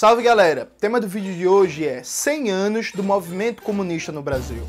Salve galera! O tema do vídeo de hoje é 100 anos do movimento comunista no Brasil.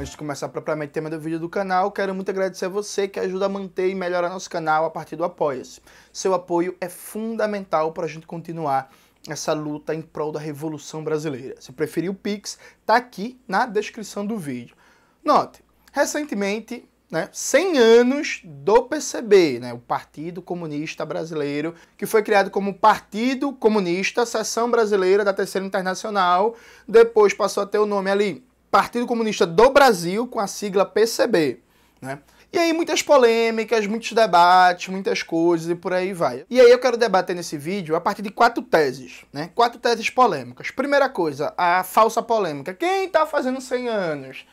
Antes de começar propriamente o tema do vídeo do canal, quero muito agradecer a você que ajuda a manter e melhorar nosso canal a partir do Apoia-se. Seu apoio é fundamental para a gente continuar essa luta em prol da Revolução Brasileira. Se preferir o Pix, tá aqui na descrição do vídeo. Note, recentemente né, 100 anos do PCB, né, o Partido Comunista Brasileiro, que foi criado como Partido Comunista, Seção Brasileira da Terceira Internacional, depois passou a ter o nome ali Partido Comunista do Brasil, com a sigla PCB. Né? E aí muitas polêmicas, muitos debates, muitas coisas e por aí vai. E aí eu quero debater nesse vídeo a partir de quatro teses, né? Quatro teses polêmicas. Primeira coisa, a falsa polêmica. Quem tá fazendo 100 anos?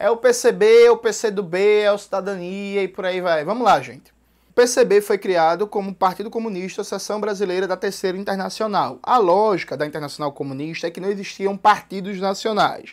É o PCB, é o PCdoB, é o Cidadania e por aí vai. Vamos lá, gente. O PCB foi criado como Partido Comunista, Seção Brasileira da Terceira Internacional. A lógica da Internacional Comunista é que não existiam partidos nacionais.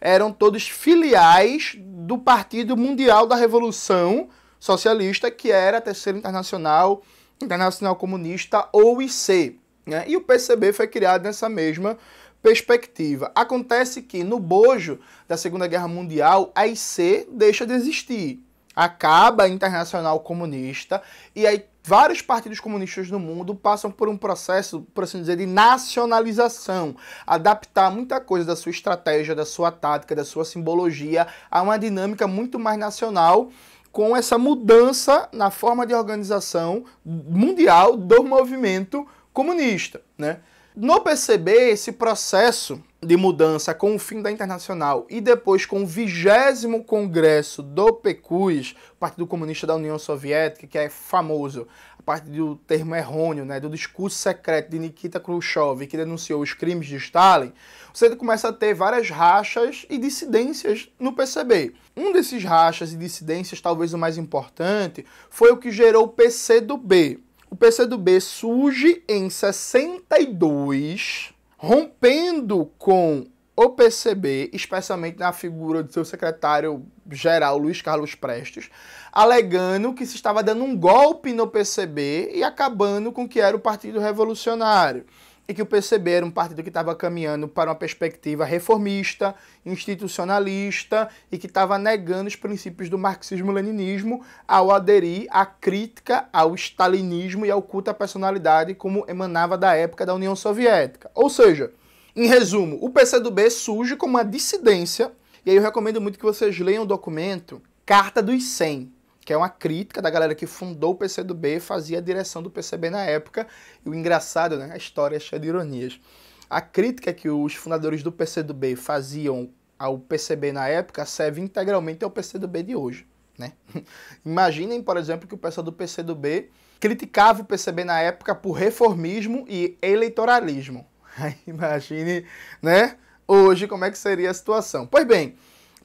Eram todos filiais do Partido Mundial da Revolução Socialista, que era a Terceira Internacional, Internacional Comunista ou IC. Né? E o PCB foi criado nessa mesma perspectiva. Acontece que no bojo da Segunda Guerra Mundial, a IC deixa de existir. Acaba a Internacional Comunista e aí vários partidos comunistas do mundo passam por um processo, por assim dizer, de nacionalização, adaptar muita coisa da sua estratégia, da sua tática, da sua simbologia a uma dinâmica muito mais nacional com essa mudança na forma de organização mundial do movimento comunista, né? No PCB, esse processo de mudança com o fim da Internacional e depois com o vigésimo congresso do PECUS, Partido Comunista da União Soviética, que é famoso, a partir do termo errôneo, né, do discurso secreto de Nikita Khrushchev, que denunciou os crimes de Stalin, você começa a ter várias rachas e dissidências no PCB. Um desses rachas e dissidências, talvez o mais importante, foi o que gerou o PC do B, o PCdoB surge em 62, rompendo com o PCB, especialmente na figura do seu secretário-geral Luiz Carlos Prestes, alegando que se estava dando um golpe no PCB e acabando com o que era o Partido Revolucionário e que o PCB era um partido que estava caminhando para uma perspectiva reformista, institucionalista e que estava negando os princípios do marxismo-leninismo ao aderir à crítica ao stalinismo e ao culto à personalidade como emanava da época da União Soviética. Ou seja, em resumo, o PCdoB surge como uma dissidência, e aí eu recomendo muito que vocês leiam o documento Carta dos 100, que é uma crítica da galera que fundou o PCdoB, fazia a direção do PCB na época. E o engraçado, né? A história é cheia de ironias. A crítica que os fundadores do PCdoB faziam ao PCB na época serve integralmente ao PCdoB de hoje. Né? Imaginem, por exemplo, que o pessoal do PCdoB criticava o PCB na época por reformismo e eleitoralismo. Imagine, né? Hoje, como é que seria a situação? Pois bem,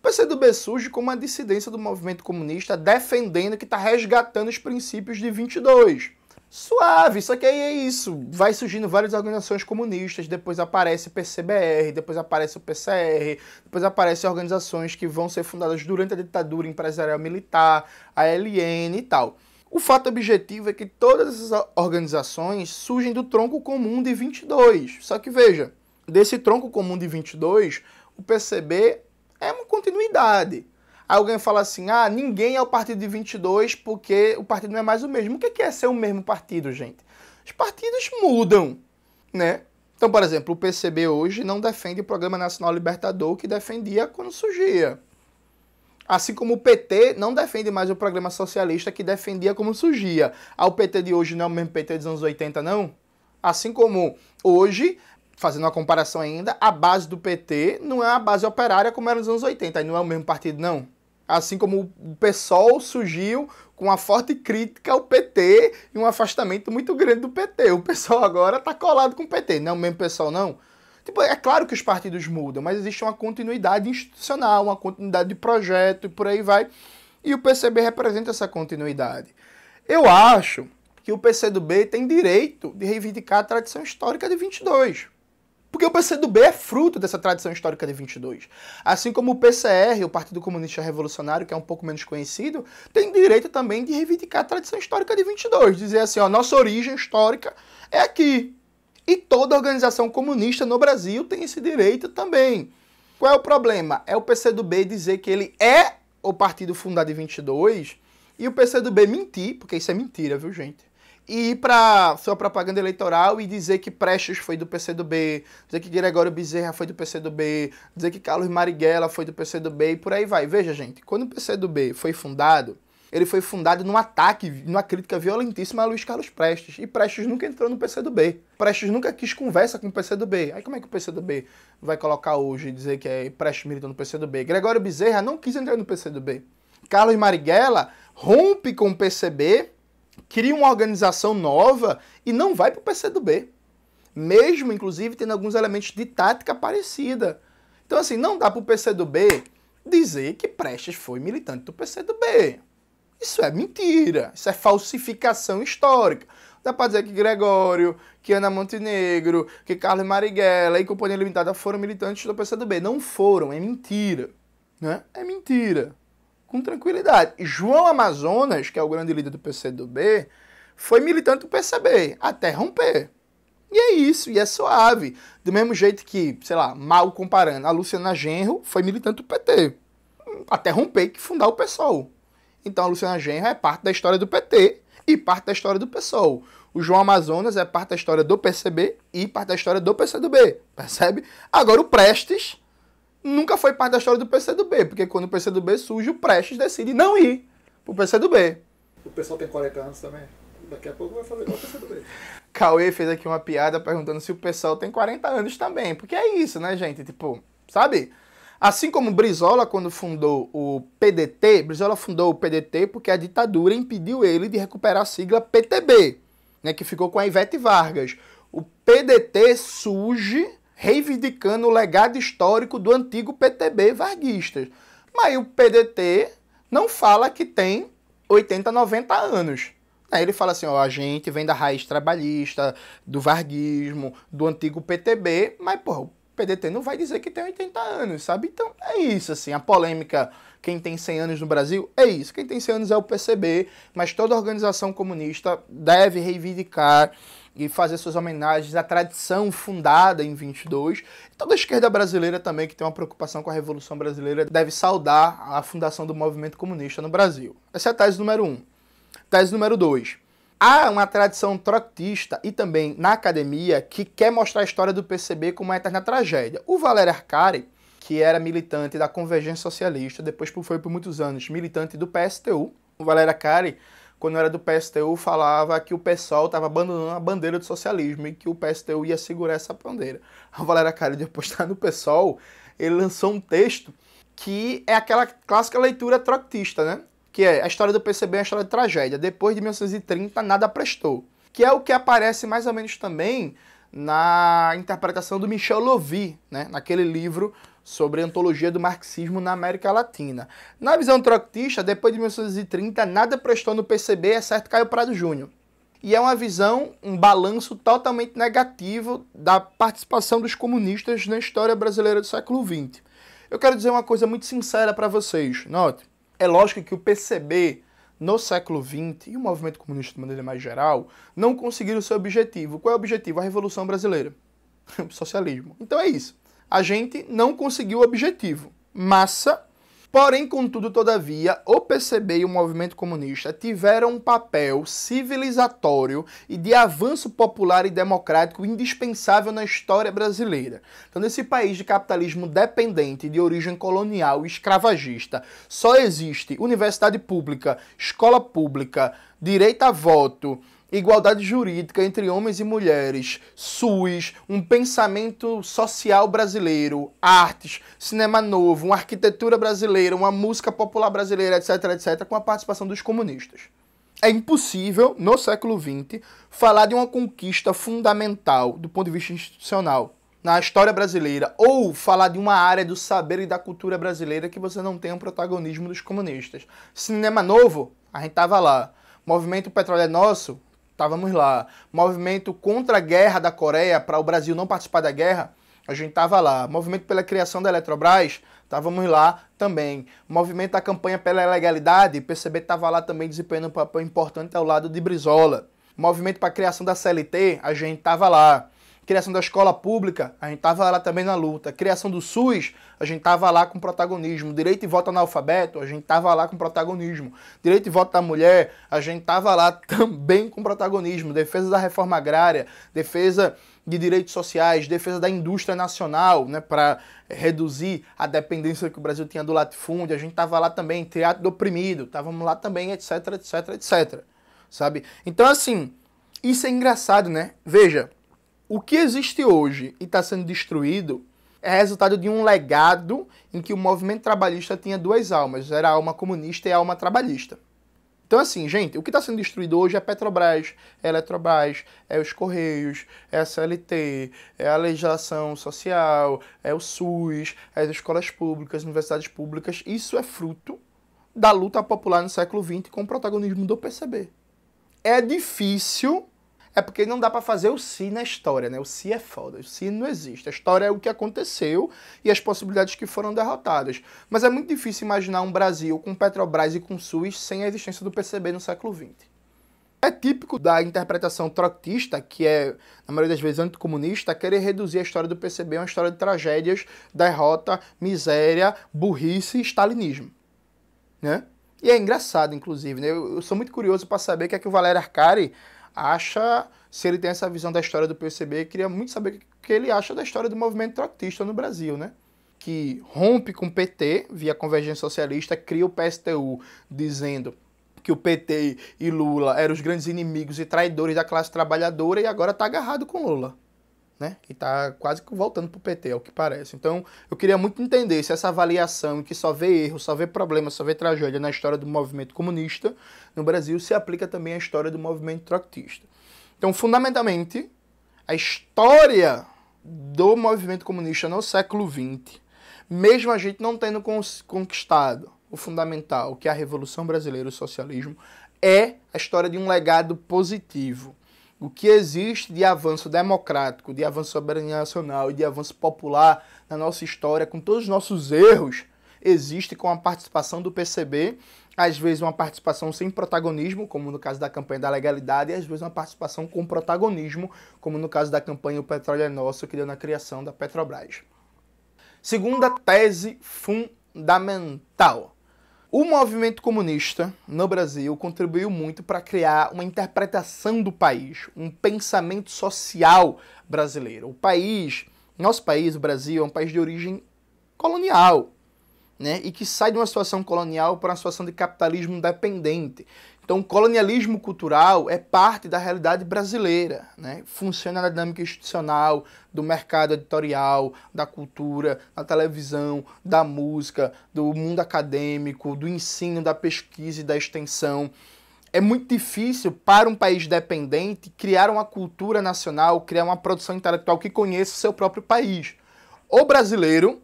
PCdoB surge como uma dissidência do movimento comunista defendendo que está resgatando os princípios de 22. Suave, só que aí é isso. Vai surgindo várias organizações comunistas, depois aparece o PCBR, depois aparece o PCR, depois aparecem organizações que vão ser fundadas durante a ditadura empresarial militar, a LN e tal. O fato objetivo é que todas essas organizações surgem do tronco comum de 22. Só que veja, desse tronco comum de 22, o PCB é uma continuidade. Alguém fala assim: ah, ninguém é o partido de 22 porque o partido não é mais o mesmo. O é que é ser o mesmo partido, gente? Os partidos mudam, né? Então, por exemplo, o PCB hoje não defende o Programa Nacional Libertador que defendia quando surgia. Assim como o PT não defende mais o programa socialista que defendia como surgia. Ah, o PT de hoje não é o mesmo PT dos anos 80, não? Assim como hoje fazendo uma comparação ainda, a base do PT não é a base operária como era nos anos 80, aí não é o mesmo partido, não. Assim como o PSOL surgiu com uma forte crítica ao PT e um afastamento muito grande do PT. O pessoal agora está colado com o PT, não é o mesmo pessoal, não. Tipo, é claro que os partidos mudam, mas existe uma continuidade institucional, uma continuidade de projeto e por aí vai. E o PCB representa essa continuidade. Eu acho que o PCdoB tem direito de reivindicar a tradição histórica de 22. Porque o PCdoB é fruto dessa tradição histórica de 22. Assim como o PCR, o Partido Comunista Revolucionário, que é um pouco menos conhecido, tem direito também de reivindicar a tradição histórica de 22. Dizer assim, ó, nossa origem histórica é aqui. E toda organização comunista no Brasil tem esse direito também. Qual é o problema? É o PCdoB dizer que ele é o partido fundado em 22 e o PCdoB mentir, porque isso é mentira, viu, gente? e ir para sua propaganda eleitoral e dizer que Prestes foi do PCdoB, dizer que Gregório Bezerra foi do PCdoB, dizer que Carlos Marighella foi do PCdoB e por aí vai. Veja, gente, quando o PCdoB foi fundado, ele foi fundado num ataque, numa crítica violentíssima a Luiz Carlos Prestes. E Prestes nunca entrou no PCdoB. Prestes nunca quis conversa com o PCdoB. Aí como é que o PCdoB vai colocar hoje e dizer que é Prestes militou no PCdoB? Gregório Bezerra não quis entrar no PCdoB. Carlos Marighella rompe com o PCB cria uma organização nova e não vai para o PCdoB. Mesmo, inclusive, tendo alguns elementos de tática parecida. Então, assim, não dá para o PCdoB dizer que Prestes foi militante do PCdoB. Isso é mentira, isso é falsificação histórica. Dá para dizer que Gregório, que Ana Montenegro, que Carlos Marighella e Companhia Limitada foram militantes do PCdoB. Não foram, é mentira. Né? É mentira com tranquilidade. João Amazonas, que é o grande líder do PCdoB, foi militante do PCB, até romper. E é isso, e é suave. Do mesmo jeito que, sei lá, mal comparando, a Luciana Genro foi militante do PT, até romper que fundar o PSOL. Então a Luciana Genro é parte da história do PT e parte da história do PSOL. O João Amazonas é parte da história do PCB e parte da história do PCdoB, percebe? Agora o Prestes nunca foi parte da história do PCdoB, porque quando o PCdoB surge, o Prestes decide não ir pro PCdoB. O pessoal tem 40 anos também? Daqui a pouco vai fazer igual o PCdoB. Cauê fez aqui uma piada perguntando se o pessoal tem 40 anos também, porque é isso, né, gente? Tipo, sabe? Assim como Brizola, quando fundou o PDT, Brizola fundou o PDT porque a ditadura impediu ele de recuperar a sigla PTB, né, que ficou com a Ivete Vargas. O PDT surge reivindicando o legado histórico do antigo PTB varguista. Mas o PDT não fala que tem 80, 90 anos. Aí ele fala assim, ó, a gente vem da raiz trabalhista, do varguismo, do antigo PTB, mas, pô, o PDT não vai dizer que tem 80 anos, sabe? Então é isso, assim, a polêmica, quem tem 100 anos no Brasil, é isso. Quem tem 100 anos é o PCB, mas toda organização comunista deve reivindicar e fazer suas homenagens à tradição fundada em 22. Toda a esquerda brasileira também, que tem uma preocupação com a Revolução Brasileira, deve saudar a fundação do movimento comunista no Brasil. Essa é a tese número 1. Um. Tese número 2. Há uma tradição trotskista e também na academia que quer mostrar a história do PCB como uma eterna tragédia. O Valério Arcari, que era militante da Convergência Socialista, depois foi por muitos anos militante do PSTU, o Valério Arcari quando era do PSTU, falava que o pessoal estava abandonando a bandeira do socialismo e que o PSTU ia segurar essa bandeira. A Valéria Cara, de apostar no PSOL, ele lançou um texto que é aquela clássica leitura trotista, né? Que é a história do PCB é uma história de tragédia. Depois de 1930, nada prestou. Que é o que aparece mais ou menos também na interpretação do Michel Lovy, né? naquele livro sobre a antologia do marxismo na América Latina. Na visão trotskista, depois de 1930, nada prestou no PCB, exceto Caio Prado Júnior. E é uma visão, um balanço totalmente negativo da participação dos comunistas na história brasileira do século XX. Eu quero dizer uma coisa muito sincera para vocês. Note, é lógico que o PCB no século XX e o movimento comunista de maneira mais geral não conseguiram o seu objetivo. Qual é o objetivo? A Revolução Brasileira. o socialismo. Então é isso a gente não conseguiu o objetivo. Massa, porém, contudo, todavia, o PCB e o movimento comunista tiveram um papel civilizatório e de avanço popular e democrático indispensável na história brasileira. Então, nesse país de capitalismo dependente, de origem colonial e escravagista, só existe universidade pública, escola pública, direito a voto igualdade jurídica entre homens e mulheres, SUS, um pensamento social brasileiro, artes, cinema novo, uma arquitetura brasileira, uma música popular brasileira, etc, etc, com a participação dos comunistas. É impossível, no século XX, falar de uma conquista fundamental do ponto de vista institucional na história brasileira ou falar de uma área do saber e da cultura brasileira que você não tenha o um protagonismo dos comunistas. Cinema novo, a gente tava lá. Movimento Petróleo é Nosso, estávamos lá. Movimento contra a guerra da Coreia para o Brasil não participar da guerra, a gente estava lá. Movimento pela criação da Eletrobras, estávamos lá também. Movimento da campanha pela legalidade, PCB estava lá também desempenhando um papel importante ao lado de Brizola. Movimento para a criação da CLT, a gente estava lá. Criação da escola pública, a gente estava lá também na luta. Criação do SUS, a gente estava lá com protagonismo. Direito e voto analfabeto, a gente estava lá com protagonismo. Direito e voto da mulher, a gente estava lá também com protagonismo. Defesa da reforma agrária, defesa de direitos sociais, defesa da indústria nacional, né, para reduzir a dependência que o Brasil tinha do latifúndio. A gente estava lá também, teatro do oprimido, estávamos lá também, etc, etc, etc. Sabe? Então, assim, isso é engraçado, né? Veja. O que existe hoje e está sendo destruído é resultado de um legado em que o movimento trabalhista tinha duas almas, era a alma comunista e a alma trabalhista. Então, assim, gente, o que está sendo destruído hoje é Petrobras, é Eletrobras, é os Correios, é a CLT, é a legislação social, é o SUS, é as escolas públicas, universidades públicas. Isso é fruto da luta popular no século XX com o protagonismo do PCB. É difícil é porque não dá para fazer o se si na história, né? O se si é foda, o se si não existe. A história é o que aconteceu e as possibilidades que foram derrotadas. Mas é muito difícil imaginar um Brasil com Petrobras e com SUS sem a existência do PCB no século XX é típico da interpretação trotista, que é, na maioria das vezes, anticomunista, querer reduzir a história do PCB a uma história de tragédias, derrota, miséria, burrice e stalinismo. Né? E é engraçado, inclusive. Né? Eu, eu sou muito curioso para saber o que é que o Valério Arcari acha, se ele tem essa visão da história do PCB, queria muito saber o que ele acha da história do movimento trotskista no Brasil, né? Que rompe com o PT via convergência socialista, cria o PSTU dizendo que o PT e Lula eram os grandes inimigos e traidores da classe trabalhadora e agora está agarrado com Lula né? Que está quase que voltando para o PT, é o que parece. Então, eu queria muito entender se essa avaliação que só vê erro, só vê problema, só vê tragédia na história do movimento comunista no Brasil se aplica também à história do movimento trotskista. Então, fundamentalmente, a história do movimento comunista no século XX, mesmo a gente não tendo conquistado o fundamental, que é a Revolução Brasileira, o socialismo, é a história de um legado positivo o que existe de avanço democrático, de avanço soberania nacional e de avanço popular na nossa história, com todos os nossos erros, existe com a participação do PCB, às vezes uma participação sem protagonismo, como no caso da campanha da legalidade, e às vezes uma participação com protagonismo, como no caso da campanha O Petróleo é Nosso, que deu na criação da Petrobras. Segunda tese fundamental. O movimento comunista no Brasil contribuiu muito para criar uma interpretação do país, um pensamento social brasileiro. O país, nosso país, o Brasil, é um país de origem colonial, né? E que sai de uma situação colonial para uma situação de capitalismo dependente, então, o colonialismo cultural é parte da realidade brasileira, né? funciona na dinâmica institucional, do mercado editorial, da cultura, da televisão, da música, do mundo acadêmico, do ensino, da pesquisa e da extensão. É muito difícil para um país dependente criar uma cultura nacional, criar uma produção intelectual que conheça o seu próprio país. O brasileiro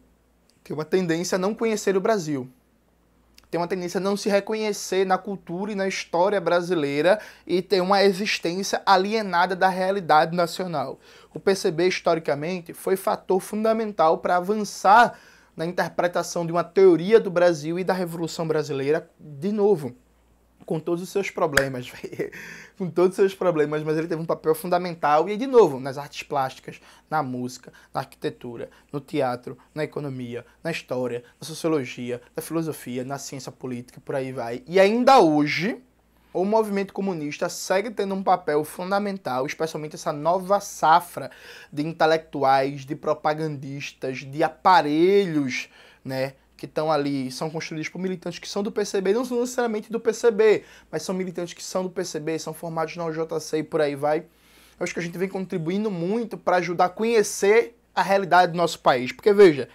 tem uma tendência a não conhecer o Brasil tem uma tendência a não se reconhecer na cultura e na história brasileira e ter uma existência alienada da realidade nacional. O PCB, historicamente, foi fator fundamental para avançar na interpretação de uma teoria do Brasil e da Revolução Brasileira de novo com todos os seus problemas, com todos os seus problemas, mas ele teve um papel fundamental e de novo nas artes plásticas, na música, na arquitetura, no teatro, na economia, na história, na sociologia, na filosofia, na ciência política, por aí vai. E ainda hoje, o movimento comunista segue tendo um papel fundamental, especialmente essa nova safra de intelectuais, de propagandistas, de aparelhos, né, que estão ali são construídos por militantes que são do PCB, não são necessariamente do PCB, mas são militantes que são do PCB, são formados na UJC e por aí vai. Eu acho que a gente vem contribuindo muito para ajudar a conhecer a realidade do nosso país. Porque, veja,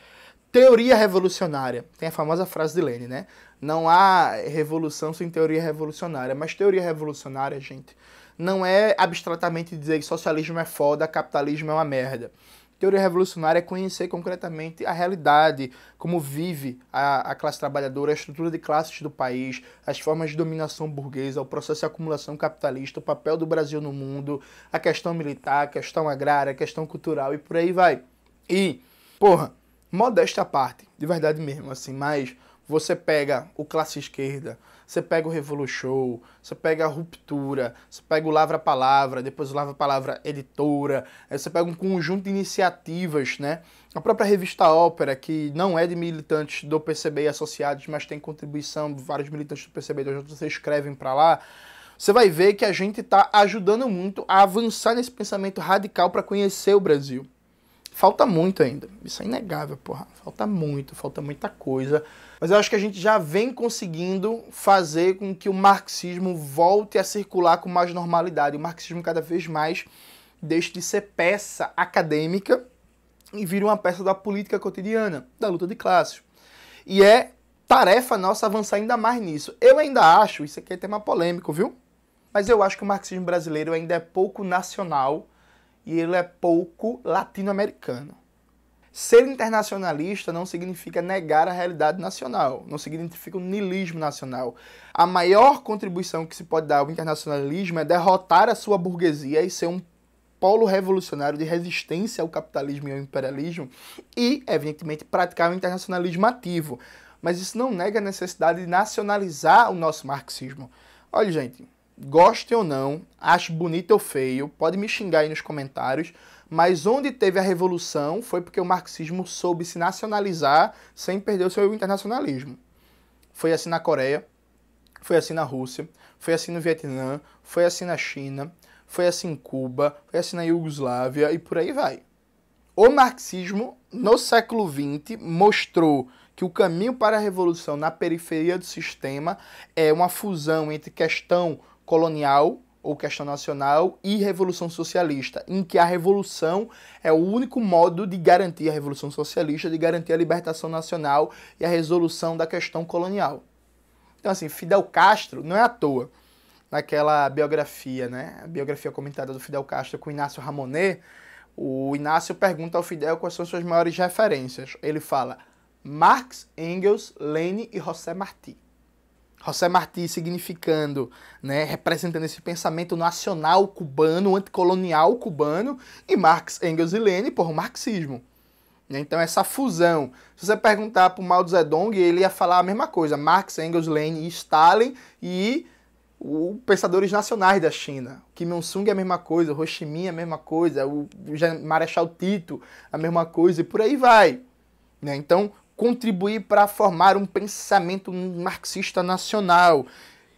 teoria revolucionária, tem a famosa frase de Lênin, né? Não há revolução sem teoria revolucionária. Mas teoria revolucionária, gente, não é abstratamente dizer que socialismo é foda, capitalismo é uma merda. Teoria revolucionária é conhecer concretamente a realidade, como vive a, a, classe trabalhadora, a estrutura de classes do país, as formas de dominação burguesa, o processo de acumulação capitalista, o papel do Brasil no mundo, a questão militar, a questão agrária, a questão cultural e por aí vai. E, porra, modesta parte, de verdade mesmo, assim, mas você pega o classe esquerda, você pega o Revolution, você pega a Ruptura, você pega o Lavra Palavra, depois o Lavra Palavra Editora, aí eh, você pega um conjunto de iniciativas, né? A própria revista Ópera, que não é de militantes do PCB e associados, mas tem contribuição de vários militantes do PCB, então vocês escrevem para lá você vai ver que a gente está ajudando muito a avançar nesse pensamento radical para conhecer o Brasil. Falta muito ainda. Isso é inegável, porra. Falta muito, falta muita coisa. Mas eu acho que a gente já vem conseguindo fazer com que o marxismo volte a circular com mais normalidade. O marxismo cada vez mais deixe de ser peça acadêmica e vira uma peça da política cotidiana, da luta de classes. E é tarefa nossa avançar ainda mais nisso. Eu ainda acho, isso aqui é tema polêmico, viu? Mas eu acho que o marxismo brasileiro ainda é pouco nacional e ele é pouco latino-americano. Ser internacionalista não significa negar a realidade nacional, não significa o nilismo nacional. A maior contribuição que se pode dar ao internacionalismo é derrotar a sua burguesia e ser um polo revolucionário de resistência ao capitalismo e ao imperialismo e, evidentemente, praticar o um internacionalismo ativo. Mas isso não nega a necessidade de nacionalizar o nosso marxismo. Olha, gente, gostem ou não, ache bonito ou feio, pode me xingar aí nos comentários, mas onde teve a revolução foi porque o marxismo soube se nacionalizar sem perder o seu internacionalismo. Foi assim na Coreia, foi assim na Rússia, foi assim no Vietnã, foi assim na China, foi assim em Cuba, foi assim na Iugoslávia e por aí vai. O marxismo, no século XX, mostrou que o caminho para a revolução na periferia do sistema é uma fusão entre questão colonial ou questão nacional e revolução socialista, em que a revolução é o único modo de garantir a revolução socialista, de garantir a libertação nacional e a resolução da questão colonial. Então assim, Fidel Castro não é à toa naquela biografia, né? A biografia comentada do Fidel Castro com Inácio Ramonet, o Inácio pergunta ao Fidel quais são suas maiores referências. Ele fala: Marx, Engels, Lenin e José Martí. José Martí significando, né, representando esse pensamento nacional cubano, anticolonial cubano, e Marx, Engels e Lenin por marxismo. Né? Então, essa fusão. Se você perguntar para o Mao Zedong, ele ia falar a mesma coisa: Marx, Engels, Lenin e Stalin e os pensadores nacionais da China. Kim Il-sung é a mesma coisa, Ho Chi Minh é a mesma coisa, o Marechal Tito é a mesma coisa e por aí vai. Né? Então, contribuir para formar um pensamento marxista nacional,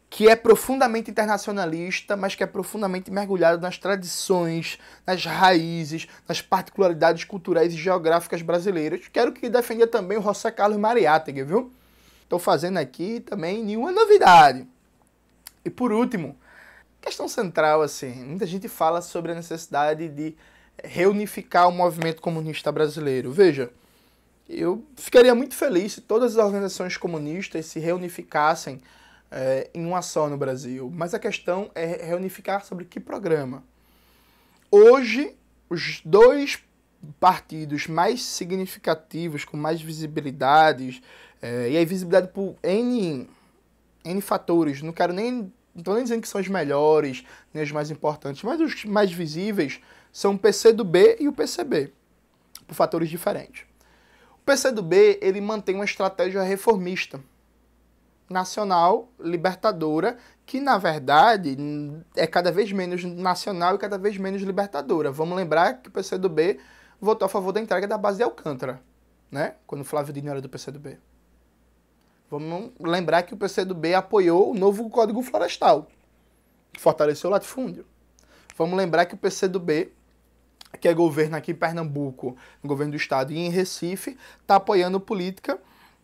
que é profundamente internacionalista, mas que é profundamente mergulhado nas tradições, nas raízes, nas particularidades culturais e geográficas brasileiras. Quero que defenda também o José Carlos Mariátegui, viu? Estou fazendo aqui também nenhuma novidade. E por último, questão central, assim, muita gente fala sobre a necessidade de reunificar o movimento comunista brasileiro. Veja, eu ficaria muito feliz se todas as organizações comunistas se reunificassem é, em uma só no Brasil, mas a questão é reunificar sobre que programa. Hoje, os dois partidos mais significativos, com mais visibilidades, é, e aí visibilidade por N, N fatores, não quero nem não estou nem dizendo que são os melhores, nem os mais importantes, mas os mais visíveis são o PCdoB e o PCB, por fatores diferentes. PCdoB ele mantém uma estratégia reformista, nacional, libertadora, que na verdade é cada vez menos nacional e cada vez menos libertadora. Vamos lembrar que o PCdoB votou a favor da entrega da base de Alcântara, né? Quando o Flávio Dino era do PCdoB. Vamos lembrar que o PCdoB apoiou o novo Código Florestal, que fortaleceu o latifúndio. Vamos lembrar que o PCdoB que é governo aqui em Pernambuco, governo do estado e em Recife, está apoiando política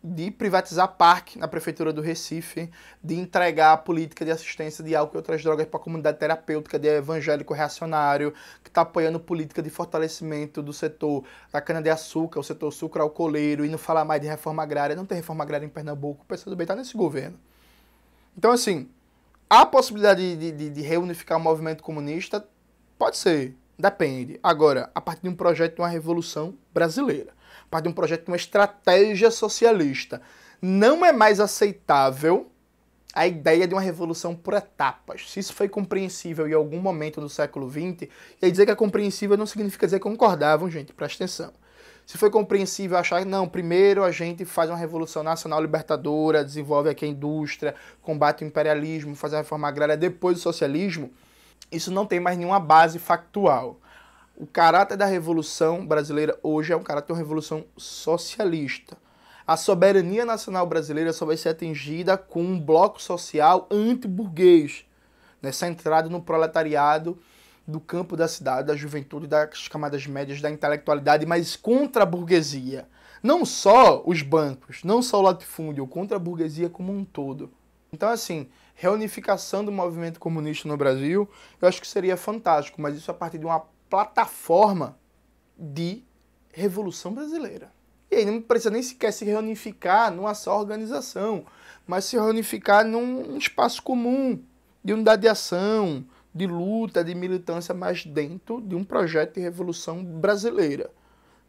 de privatizar parque na prefeitura do Recife, de entregar a política de assistência de álcool e outras drogas para a comunidade terapêutica de evangélico reacionário, que está apoiando política de fortalecimento do setor da cana-de-açúcar, o setor sucro-alcooleiro, e não falar mais de reforma agrária. Não tem reforma agrária em Pernambuco, o PCdoB está nesse governo. Então, assim, há possibilidade de, de, de reunificar o movimento comunista? Pode ser, Depende. Agora, a partir de um projeto de uma revolução brasileira, a partir de um projeto de uma estratégia socialista, não é mais aceitável a ideia de uma revolução por etapas. Se isso foi compreensível em algum momento do século XX, e dizer que é compreensível não significa dizer que concordavam, gente, presta atenção. Se foi compreensível achar, não, primeiro a gente faz uma revolução nacional libertadora, desenvolve aqui a indústria, combate o imperialismo, faz a reforma agrária, depois o socialismo, isso não tem mais nenhuma base factual. O caráter da Revolução Brasileira hoje é um caráter de uma revolução socialista. A soberania nacional brasileira só vai ser atingida com um bloco social anti-burguês, nessa né, centrado no proletariado do campo da cidade, da juventude, das camadas médias, da intelectualidade, mas contra a burguesia. Não só os bancos, não só o latifúndio, contra a burguesia como um todo. Então, assim, reunificação do movimento comunista no Brasil, eu acho que seria fantástico, mas isso a é partir de uma plataforma de revolução brasileira. E aí não precisa nem sequer se reunificar numa só organização, mas se reunificar num espaço comum de unidade de ação, de luta, de militância, mas dentro de um projeto de revolução brasileira.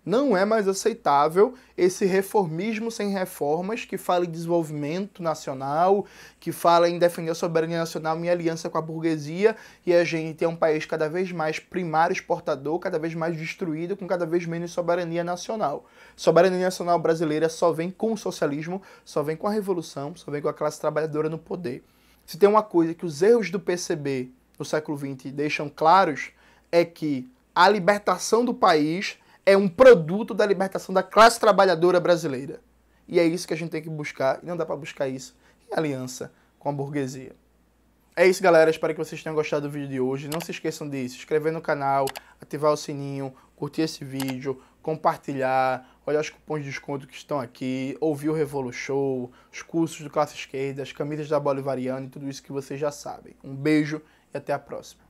Não é mais aceitável esse reformismo sem reformas que fala em desenvolvimento nacional, que fala em defender a soberania nacional em aliança com a burguesia, e a gente tem é um país cada vez mais primário exportador, cada vez mais destruído, com cada vez menos soberania nacional. Soberania nacional brasileira só vem com o socialismo, só vem com a revolução, só vem com a classe trabalhadora no poder. Se tem uma coisa que os erros do PCB no século XX deixam claros, é que a libertação do país é um produto da libertação da classe trabalhadora brasileira. E é isso que a gente tem que buscar, e não dá para buscar isso em aliança com a burguesia. É isso, galera. Espero que vocês tenham gostado do vídeo de hoje. Não se esqueçam de se inscrever no canal, ativar o sininho, curtir esse vídeo, compartilhar, olhar os cupons de desconto que estão aqui, ouvir o Revolu Show, os cursos do Classe Esquerda, as camisas da Bolivariana e tudo isso que vocês já sabem. Um beijo e até a próxima.